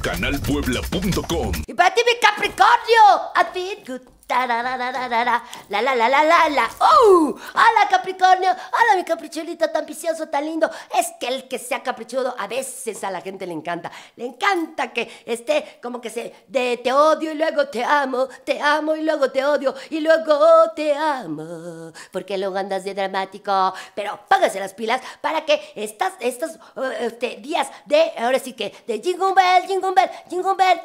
canalpuebla.com. Y para ti, mi Capricornio, a ti la la la la la la. ¡Oh! ¡Hola Capricornio! ¡Hola mi caprichulito tan vicioso, tan lindo! Es que el que sea caprichudo a veces a la gente le encanta. Le encanta que esté como que se de te odio y luego te amo, te amo y luego te odio y luego te amo. Porque luego andas de dramático. Pero págase las pilas para que estas, estos eh, este, días de, ahora sí que, de Jingle Bell, Jingle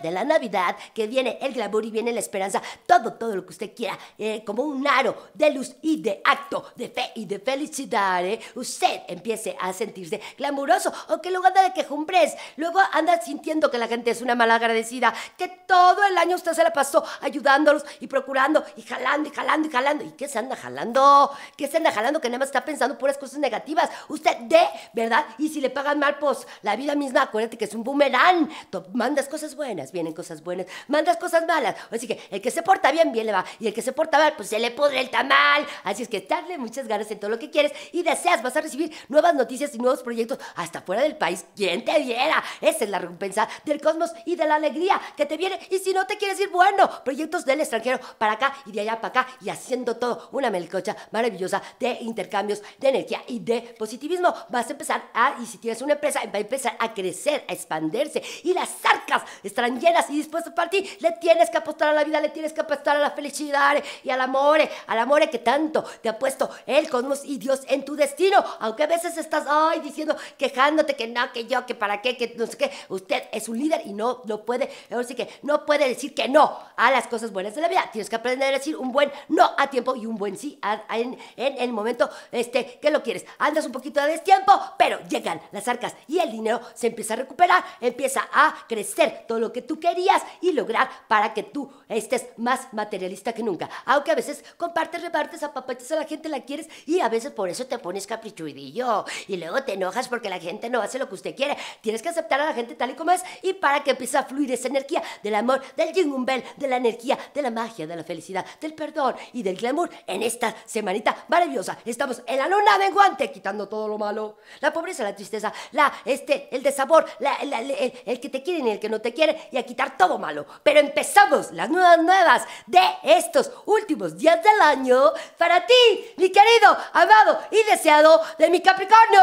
de la Navidad, que viene el glamour y viene la esperanza, todo, todo lo que usted quiera, eh, como un aro de luz y de acto, de fe y de felicidad, eh. usted empiece a sentirse glamuroso, que luego anda de quejumbres, luego anda sintiendo que la gente es una mala agradecida, que todo el año usted se la pasó ayudándolos y procurando y jalando y jalando y jalando. ¿Y qué se anda jalando? ¿Qué se anda jalando que nada más está pensando puras cosas negativas? Usted de, ¿verdad? Y si le pagan mal, pues la vida misma, acuérdate que es un boomerang. Mandas cosas buenas, vienen cosas buenas. Mandas cosas malas. Así que el que se porta bien, bien le va. Y el que se porta mal, pues se le pudre el tamal. Así es que darle muchas ganas en todo lo que quieres y deseas. Vas a recibir nuevas noticias y nuevos proyectos hasta fuera del país. quien te diera, Esa es la recompensa del cosmos y de la alegría que te viene. Y si no te quieres ir, bueno, proyectos del extranjero para acá y de allá para acá y haciendo todo una melcocha maravillosa de intercambios de energía y de positivismo. Vas a empezar a, y si tienes una empresa, va a empezar a crecer, a expandirse y las arcas extranjeras y dispuestas para ti. Le tienes que apostar a la vida, le tienes que apostar a la felicidad y al amor, al amor que tanto te ha puesto el cosmos y Dios en tu destino. Aunque a veces estás, ay, diciendo, quejándote que no, que yo, que para qué, que no sé qué. Usted es un líder y no, lo puede, ahora sí que no puede decir que no a las cosas buenas de la vida. Tienes que aprender a decir un buen no a tiempo y un buen sí en, el momento este, que lo quieres. Andas un poquito de destiempo, pero llegan las arcas y el dinero se empieza a recuperar, empieza a crecer todo lo que tú querías y lograr para que tú estés más materialista que nunca. Aunque a veces compartes, repartes, apapachas a la gente, la quieres y a veces por eso te pones caprichuidillo y luego te enojas porque la gente no hace lo que usted quiere. Tienes que aceptar a la gente tal y como es y para que empiece a fluir esa energía del amor, del jingumbel, de la energía, de la magia, de la felicidad, del perdón y del glamour en esta semanita maravillosa. Estamos en la luna menguante quitando todo lo malo, la pobreza, la tristeza, la este el desabor, el, el que te quieren el que no te quiere y a quitar todo malo. Pero empezamos las nuevas nuevas de estos últimos días del año para ti, mi querido, amado y deseado de mi Capricornio.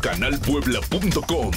Canalpuebla.com